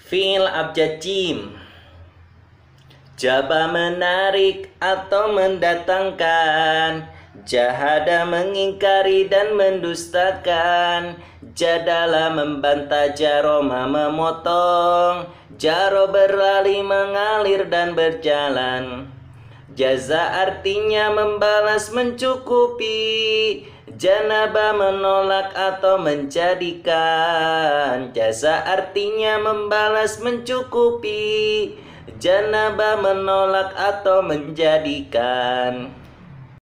Fil abjad jim Jaba menarik atau mendatangkan Jahada mengingkari dan mendustakan Jadala membantah jaroma memotong Jaro berlari mengalir dan berjalan Jaza artinya membalas mencukupi Janaba menolak atau menjadikan Jasa artinya membalas mencukupi Janaba menolak atau menjadikan